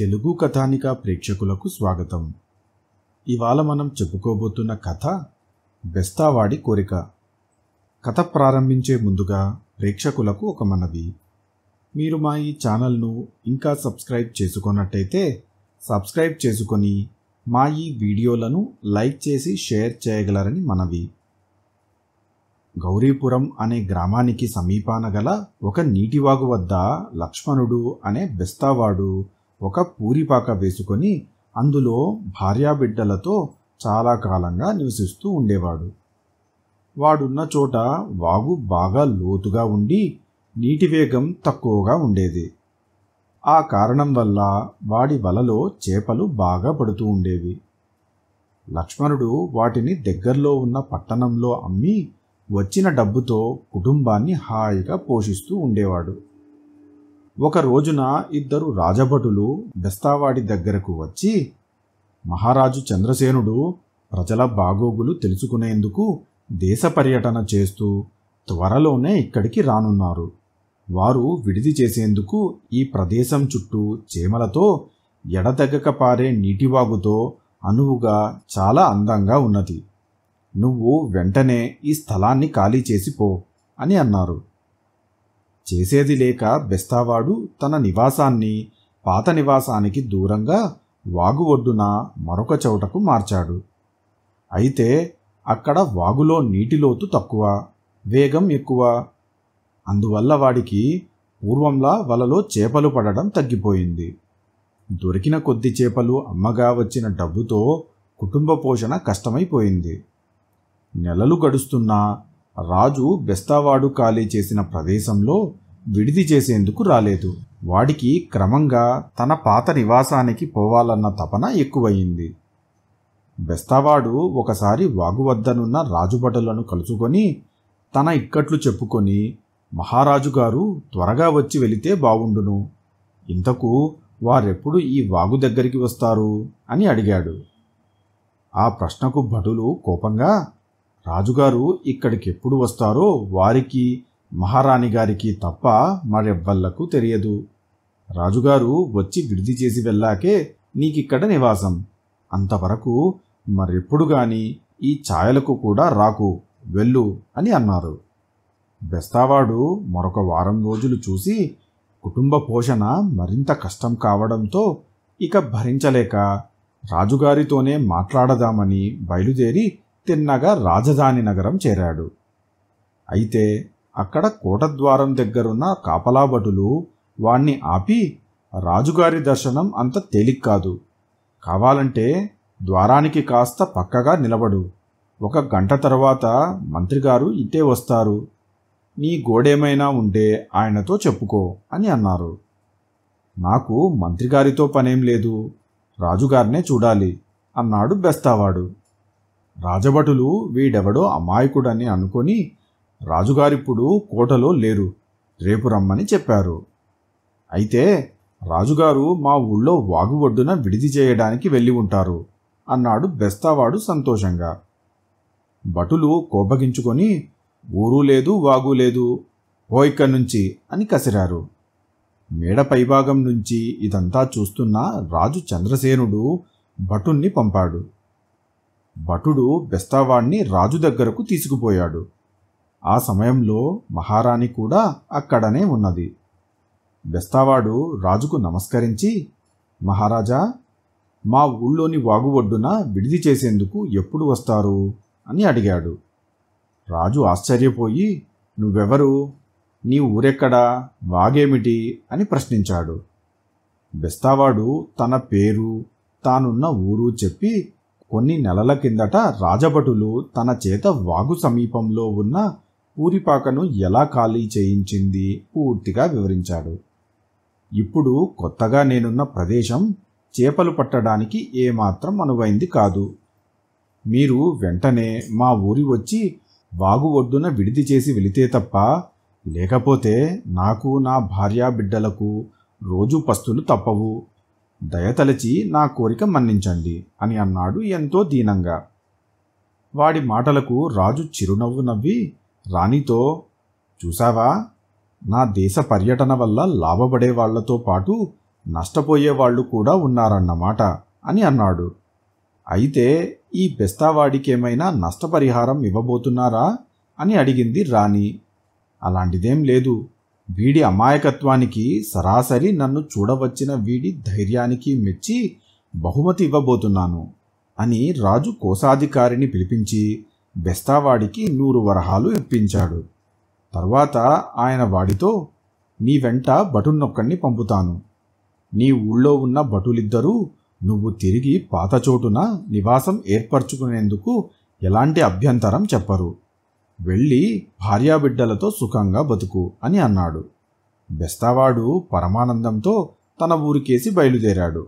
తెలుగు కథానిక ప్రేక్షకులకు స్వాగతం ఇవాళ మనం చెప్పుకోబోతున్న కథ బెస్తావాడి కోరిక కథ ప్రారంభించే ముందుగా ప్రేక్షకులకు ఒక మనవి మీరు మా ఈ ఛానల్ను ఇంకా సబ్స్క్రైబ్ చేసుకున్నట్టయితే సబ్స్క్రైబ్ చేసుకొని మా ఈ వీడియోలను లైక్ చేసి షేర్ చేయగలరని మనవి గౌరీపురం అనే గ్రామానికి సమీపాన గల ఒక నీటివాగు వద్ద లక్ష్మణుడు అనే బెస్తావాడు ఒక పూరిపాక వేసుకొని అందులో భార్యాబిడ్డలతో చాలా కాలంగా నివసిస్తూ ఉండేవాడు వాడున్న చోట వాగు బాగా లోతుగా ఉండి నీటి వేగం తక్కువగా ఉండేది ఆ కారణం వల్ల వాడి వలలో చేపలు బాగా పడుతూ ఉండేవి లక్ష్మణుడు వాటిని దగ్గరలో ఉన్న పట్టణంలో అమ్మి వచ్చిన డబ్బుతో కుటుంబాన్ని హాయిగా పోషిస్తూ ఉండేవాడు ఒక రోజున ఇద్దరు రాజభటులు బెస్తావాడి దగ్గరకు వచ్చి మహారాజు చంద్రసేనుడు ప్రజల బాగోగులు తెలుసుకునేందుకు దేశ పర్యటన చేస్తూ త్వరలోనే ఇక్కడికి రానున్నారు వారు విడిది చేసేందుకు ఈ ప్రదేశం చుట్టూ చేమలతో ఎడతెగక పారే నీటివాగుతో అనువుగా చాలా అందంగా ఉన్నది నువ్వు వెంటనే ఈ స్థలాన్ని ఖాళీ చేసిపో అని అన్నారు చేసేది లేక బెస్తావాడు తన నివాసాన్ని పాత నివాసానికి దూరంగా వాగు ఒడ్డున మరొక చోటకు మార్చాడు అయితే అక్కడ వాగులో నీటిలోతు తక్కువ వేగం ఎక్కువ అందువల్ల వాడికి పూర్వంలా వలలో చేపలు పడడం తగ్గిపోయింది దొరికిన కొద్ది చేపలు అమ్మగా వచ్చిన డబ్బుతో కుటుంబ పోషణ కష్టమైపోయింది నెలలు గడుస్తున్నా రాజు బెస్తావాడు ఖాళీ చేసిన ప్రదేశంలో విడిది చేసేందుకు రాలేదు వాడికి క్రమంగా తన పాత నివాసానికి పోవాలన్న తపన ఎక్కువయింది బెస్తావాడు ఒకసారి వాగు వద్దనున్న రాజుభటులను కలుసుకొని తన ఇక్కట్లు చెప్పుకొని మహారాజు గారు త్వరగా వచ్చి వెళితే బావుండును ఇంతకు వారెప్పుడు ఈ వాగు దగ్గరికి వస్తారు అని అడిగాడు ఆ ప్రశ్నకు భటులు కోపంగా రాజుగారు ఇక్కడికి ఎప్పుడు వస్తారో వారికి మహారాణి గారికి తప్ప మరెవ్వళ్లకు తెలియదు రాజుగారు వచ్చి విడిది చేసి వెళ్ళాకే నీకిక్కడ నివాసం అంతవరకు మరెప్పుడు గాని ఈ ఛాయలకు కూడా రాకు వెళ్ళు అని అన్నారు బెస్తావాడు మరొక వారం రోజులు చూసి కుటుంబ పోషణ మరింత కష్టం కావడంతో ఇక భరించలేక రాజుగారితోనే మాట్లాడదామని బయలుదేరి తిన్నగా రాజధాని నగరం చేరాడు అయితే అక్కడ కోటద్వారం దగ్గరున్న కాపలాభటులు వాణ్ణి ఆపి రాజుగారి దర్శనం అంత తేలిక్ కాదు కావాలంటే ద్వారానికి కాస్త పక్కగా నిలబడు ఒక గంట తర్వాత మంత్రిగారు ఇంటే వస్తారు నీ గోడేమైనా ఉంటే ఆయనతో చెప్పుకో అని అన్నారు నాకు మంత్రిగారితో పనేం లేదు రాజుగారినే చూడాలి అన్నాడు బెస్తావాడు రాజభటులు వీడెవడో అమాయకుడని అనుకొని రాజుగారిప్పుడు కోటలో లేరు రేపు రమ్మని చెప్పారు అయితే రాజుగారు మా ఊళ్ళో వాగు ఒడ్డున విడిది చేయడానికి వెళ్ళి ఉంటారు అన్నాడు బెస్తావాడు సంతోషంగా భటులు కోపగించుకొని ఊరు లేదు వాగు లేదు ఓ ఇక్కడి నుంచి అని కసిరారు మేడ పైభాగం నుంచి ఇదంతా చూస్తున్న రాజు చంద్రసేనుడు భటుణ్ణి పంపాడు భటుడు బెస్తావాణ్ణి రాజు దగ్గరకు తీసుకుపోయాడు ఆ సమయంలో మహారాణి కూడా అక్కడనే ఉన్నది బెస్తావాడు రాజుకు నమస్కరించి మహారాజా మా ఊళ్ళోని వాగు ఒడ్డున విడిది చేసేందుకు ఎప్పుడు వస్తారు అని అడిగాడు రాజు ఆశ్చర్యపోయి నువ్వెవరు నీ ఊరెక్కడా వాగేమిటి అని ప్రశ్నించాడు బెస్తావాడు తన పేరు తానున్న ఊరు చెప్పి కొన్ని నెలల కిందట రాజభటులు తన చేత వాగు సమీపంలో ఉన్న పూరిపాకను ఎలా ఖాళీ చేయించింది పూర్తిగా వివరించాడు ఇప్పుడు కొత్తగా నేనున్న ప్రదేశం చేపలు పట్టడానికి ఏమాత్రం అనువైంది కాదు మీరు వెంటనే మా ఊరి వచ్చి వాగు ఒడ్డున విడిది చేసి వెళితే తప్ప లేకపోతే నాకు నా భార్యా బిడ్డలకు రోజు పస్తులు తప్పవు దయతలచి నా కోరిక మన్నించండి అని అన్నాడు ఎంతో దీనంగా వాడి మాటలకు రాజు చిరునవ్వు నవ్వి రాణితో చూసావా నా దేశ పర్యటన వల్ల లాభపడే వాళ్లతో పాటు నష్టపోయే వాళ్ళు కూడా ఉన్నారన్నమాట అని అన్నాడు అయితే ఈ బెస్తావాడికేమైనా నష్టపరిహారం ఇవ్వబోతున్నారా అని అడిగింది రాణి అలాంటిదేం లేదు వీడి అమాయకత్వానికి సరాసరి నన్ను చూడవచ్చిన వీడి ధైర్యానికి మెచ్చి బహుమతి ఇవ్వబోతున్నాను అని రాజు కోశాధికారిని పిలిపించి బెస్తావాడికి నూరు వరహాలు ఇప్పించాడు తర్వాత ఆయన వాడితో నీ వెంట బటున్నొక్కడిని పంపుతాను నీ ఊళ్ళో ఉన్న భటులిద్దరూ నువ్వు తిరిగి పాత చోటున నివాసం ఏర్పరచుకునేందుకు ఎలాంటి అభ్యంతరం చెప్పరు వెళ్ళి భార్యాబిడ్డలతో సుఖంగా బతుకు అని అన్నాడు బెస్తావాడు పరమానందంతో తన ఊరికేసి బయలుదేరాడు